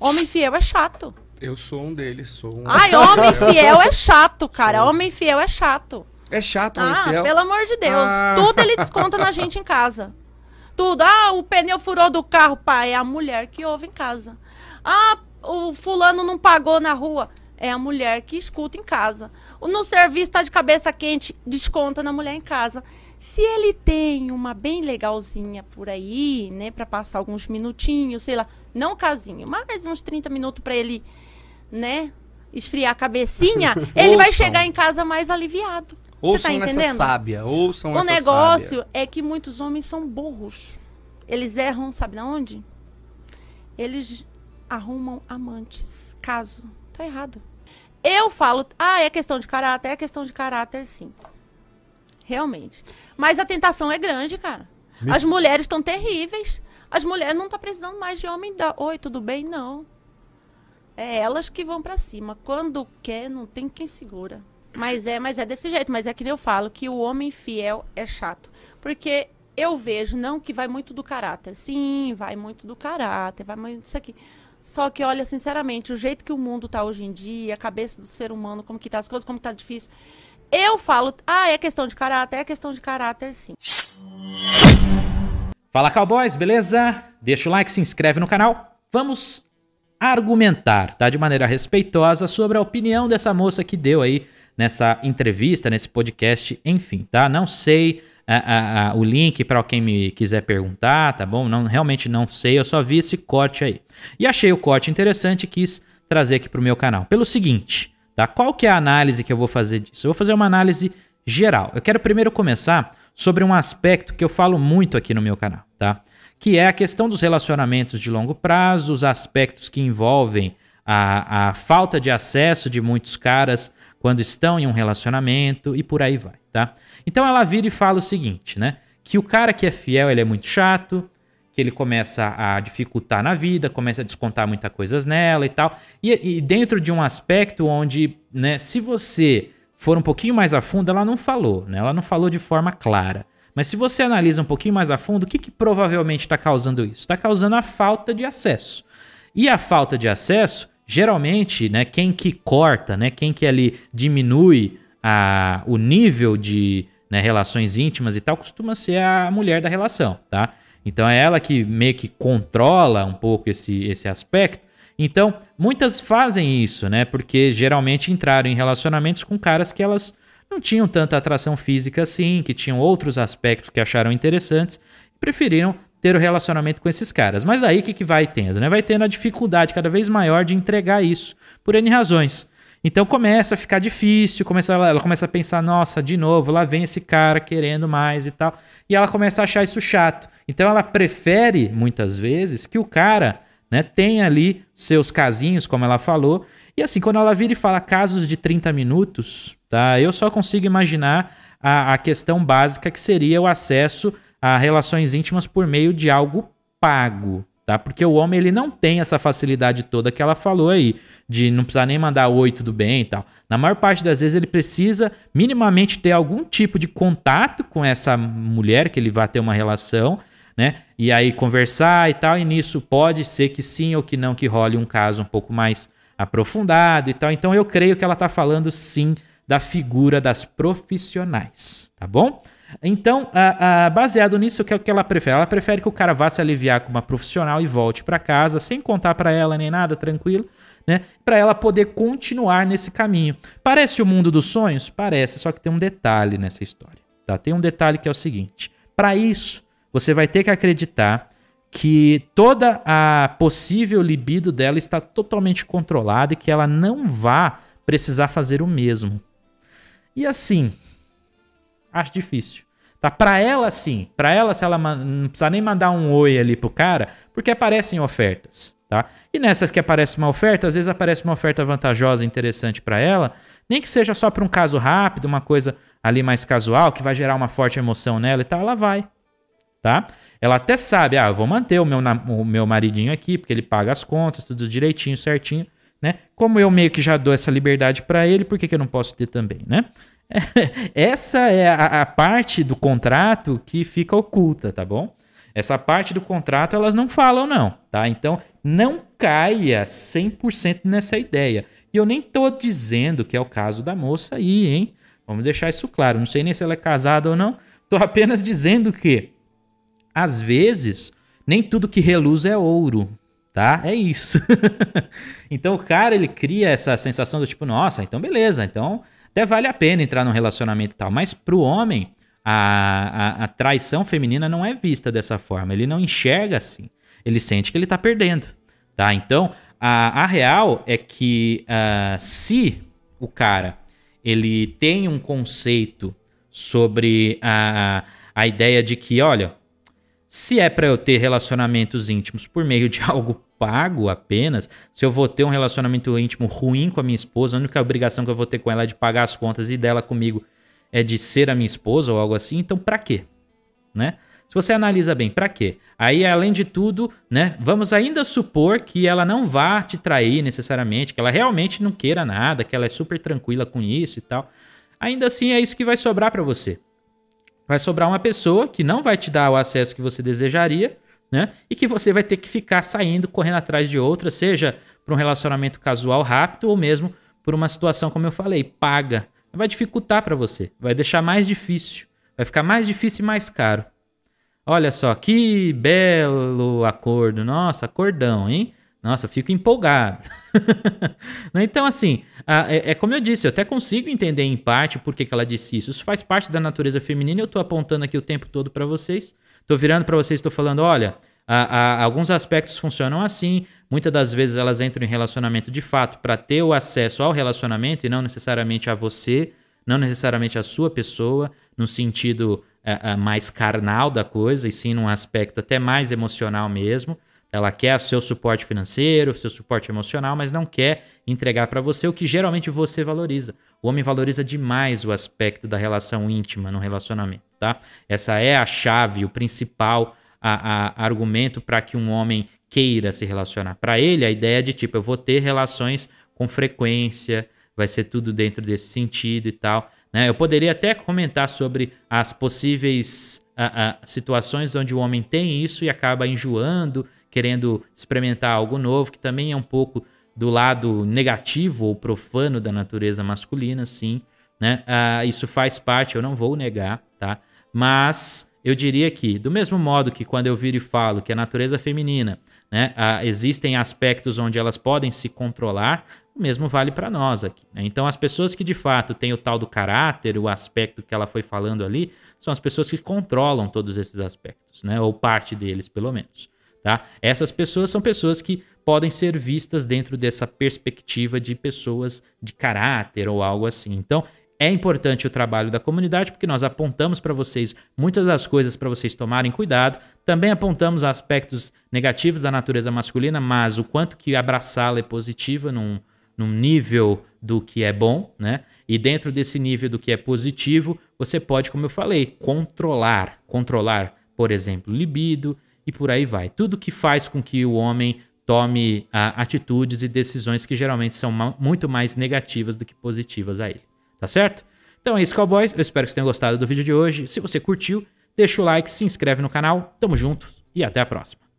Homem fiel é chato. Eu sou um deles, sou um. Ai, homem fiel é chato, cara. Homem fiel é chato. É chato, homem ah, fiel. pelo amor de Deus. Ah. Tudo ele desconta na gente em casa. Tudo. Ah, o pneu furou do carro, pai. É a mulher que ouve em casa. Ah, o fulano não pagou na rua. É a mulher que escuta em casa. No serviço tá de cabeça quente, desconta na mulher em casa. Se ele tem uma bem legalzinha por aí, né, para passar alguns minutinhos, sei lá, não casinho, mas uns 30 minutos para ele, né, esfriar a cabecinha, ele vai chegar em casa mais aliviado. Ouçam Você tá entendendo? sábia, ouçam o essa O negócio sábia. é que muitos homens são burros. Eles erram, sabe na onde? Eles arrumam amantes. Caso. Tá errado. Eu falo, ah, é questão de caráter, é questão de caráter, sim. Realmente. Mas a tentação é grande, cara. Me... As mulheres estão terríveis. As mulheres não estão tá precisando mais de homem da oi, tudo bem? Não. É elas que vão para cima. Quando quer, não tem quem segura. Mas é, mas é desse jeito, mas é que eu falo que o homem fiel é chato. Porque eu vejo, não que vai muito do caráter. Sim, vai muito do caráter, vai muito disso aqui. Só que, olha, sinceramente, o jeito que o mundo tá hoje em dia, a cabeça do ser humano, como que tá as coisas, como que tá difícil. Eu falo, ah, é questão de caráter, é questão de caráter, sim. Fala cowboys, beleza? Deixa o like, se inscreve no canal. Vamos argumentar, tá? De maneira respeitosa sobre a opinião dessa moça que deu aí nessa entrevista, nesse podcast, enfim, tá? Não sei a, ah, a, ah, a, ah, o link para quem me quiser perguntar, tá bom? Não, realmente não sei, eu só vi esse corte aí. E achei o corte interessante e quis trazer aqui pro meu canal. Pelo seguinte, tá? Qual que é a análise que eu vou fazer disso? Eu vou fazer uma análise geral. Eu quero primeiro começar sobre um aspecto que eu falo muito aqui no meu canal, tá? Que é a questão dos relacionamentos de longo prazo, os aspectos que envolvem a, a falta de acesso de muitos caras quando estão em um relacionamento e por aí vai, tá? Então ela vira e fala o seguinte, né? Que o cara que é fiel, ele é muito chato, que ele começa a dificultar na vida, começa a descontar muita coisas nela e tal. E, e dentro de um aspecto onde, né, se você for um pouquinho mais a fundo, ela não falou, né? Ela não falou de forma clara. Mas se você analisa um pouquinho mais a fundo, o que, que provavelmente está causando isso? Está causando a falta de acesso. E a falta de acesso, geralmente, né, quem que corta, né, quem que ali diminui a, o nível de né, relações íntimas e tal, costuma ser a mulher da relação, tá? Então é ela que meio que controla um pouco esse, esse aspecto, então, muitas fazem isso, né? Porque geralmente entraram em relacionamentos com caras que elas não tinham tanta atração física assim, que tinham outros aspectos que acharam interessantes e preferiram ter o um relacionamento com esses caras. Mas daí o que, que vai tendo? Né? Vai tendo a dificuldade cada vez maior de entregar isso, por N razões. Então começa a ficar difícil, começa, ela começa a pensar, nossa, de novo, lá vem esse cara querendo mais e tal. E ela começa a achar isso chato. Então ela prefere, muitas vezes, que o cara né? Tem ali seus casinhos, como ela falou. E assim, quando ela vira e fala casos de 30 minutos, tá? Eu só consigo imaginar a, a questão básica que seria o acesso a relações íntimas por meio de algo pago, tá? Porque o homem ele não tem essa facilidade toda que ela falou aí, de não precisar nem mandar oi, tudo bem e tal. Na maior parte das vezes ele precisa minimamente ter algum tipo de contato com essa mulher que ele vai ter uma relação né? E aí conversar e tal, e nisso pode ser que sim ou que não que role um caso um pouco mais aprofundado e tal. Então eu creio que ela está falando sim da figura das profissionais, tá bom? Então, a, a, baseado nisso, o que, é que ela prefere? Ela prefere que o cara vá se aliviar com uma profissional e volte para casa, sem contar para ela nem nada, tranquilo, né? Para ela poder continuar nesse caminho. Parece o mundo dos sonhos? Parece, só que tem um detalhe nessa história, tá? Tem um detalhe que é o seguinte: para isso, você vai ter que acreditar que toda a possível libido dela está totalmente controlada e que ela não vá precisar fazer o mesmo. E assim, acho difícil. Tá? Para ela, sim. Para ela, se ela não precisar nem mandar um oi ali pro cara, porque aparecem ofertas. Tá? E nessas que aparece uma oferta, às vezes aparece uma oferta vantajosa, interessante para ela, nem que seja só para um caso rápido, uma coisa ali mais casual, que vai gerar uma forte emoção nela e tal, ela vai tá? Ela até sabe, ah, eu vou manter o meu, o meu maridinho aqui, porque ele paga as contas, tudo direitinho, certinho, né? Como eu meio que já dou essa liberdade para ele, por que, que eu não posso ter também, né? essa é a, a parte do contrato que fica oculta, tá bom? Essa parte do contrato elas não falam não, tá? Então não caia 100% nessa ideia. E eu nem tô dizendo que é o caso da moça aí, hein? Vamos deixar isso claro. Não sei nem se ela é casada ou não. Tô apenas dizendo que às vezes, nem tudo que reluz é ouro, tá? É isso. então o cara, ele cria essa sensação do tipo, nossa, então beleza, então até vale a pena entrar num relacionamento e tal. Mas pro homem, a, a, a traição feminina não é vista dessa forma, ele não enxerga assim. Ele sente que ele tá perdendo, tá? Então, a, a real é que uh, se o cara, ele tem um conceito sobre a, a ideia de que, olha, se é para eu ter relacionamentos íntimos por meio de algo pago apenas, se eu vou ter um relacionamento íntimo ruim com a minha esposa, a única obrigação que eu vou ter com ela é de pagar as contas e dela comigo é de ser a minha esposa ou algo assim, então para quê? Né? Se você analisa bem, para quê? Aí, além de tudo, né, vamos ainda supor que ela não vá te trair necessariamente, que ela realmente não queira nada, que ela é super tranquila com isso e tal. Ainda assim, é isso que vai sobrar para você. Vai sobrar uma pessoa que não vai te dar o acesso que você desejaria, né? E que você vai ter que ficar saindo, correndo atrás de outra, seja para um relacionamento casual rápido ou mesmo por uma situação, como eu falei, paga. Vai dificultar para você, vai deixar mais difícil, vai ficar mais difícil e mais caro. Olha só, que belo acordo, nossa, acordão, hein? Nossa, eu fico empolgado. Né, então, assim, é, é, como eu disse, eu até consigo entender em parte por que, ela disse isso. Isso faz parte da natureza feminina. Eu estou apontando aqui o tempo todo para vocês. Estou virando para vocês, estou falando, olha, a, a, alguns aspectos funcionam assim. Muitas das vezes elas entram em relacionamento de fato para ter o acesso ao relacionamento e não necessariamente a você, não necessariamente a sua pessoa, no sentido é, é, mais carnal da coisa, e sim num aspecto até mais emocional mesmo. Ela quer seu suporte financeiro, seu suporte emocional, mas não quer entregar para você o que geralmente você valoriza. O homem valoriza demais o aspecto da relação íntima no relacionamento, tá? Essa é a chave, o principal a, a, argumento para que um homem queira se relacionar. Para ele, a ideia é de tipo, eu vou ter relações com frequência, vai ser tudo dentro desse sentido e tal. Né? Eu poderia até comentar sobre as possíveis a, a, situações onde o homem tem isso e acaba enjoando querendo experimentar algo novo, que também é um pouco do lado negativo ou profano da natureza masculina, sim. Né? Ah, isso faz parte, eu não vou negar, tá? Mas eu diria que, do mesmo modo que quando eu viro e falo que a natureza feminina, né, ah, existem aspectos onde elas podem se controlar, o mesmo vale para nós aqui. Né? Então, as pessoas que de fato têm o tal do caráter, o aspecto que ela foi falando ali, são as pessoas que controlam todos esses aspectos, né? Ou parte deles, pelo menos. Tá? Essas pessoas são pessoas que podem ser vistas dentro dessa perspectiva de pessoas de caráter ou algo assim. Então, é importante o trabalho da comunidade porque nós apontamos para vocês muitas das coisas para vocês tomarem cuidado. Também apontamos aspectos negativos da natureza masculina, mas o quanto que abraçá-la é positiva num, num nível do que é bom, né? E dentro desse nível do que é positivo, você pode, como eu falei, controlar, controlar, por exemplo, libido, e por aí vai. Tudo que faz com que o homem tome ah, atitudes e decisões que geralmente são ma muito mais negativas do que positivas a ele. Tá certo? Então é isso, cowboys. Eu espero que vocês tenham gostado do vídeo de hoje. Se você curtiu, deixa o like, se inscreve no canal. Tamo junto e até a próxima.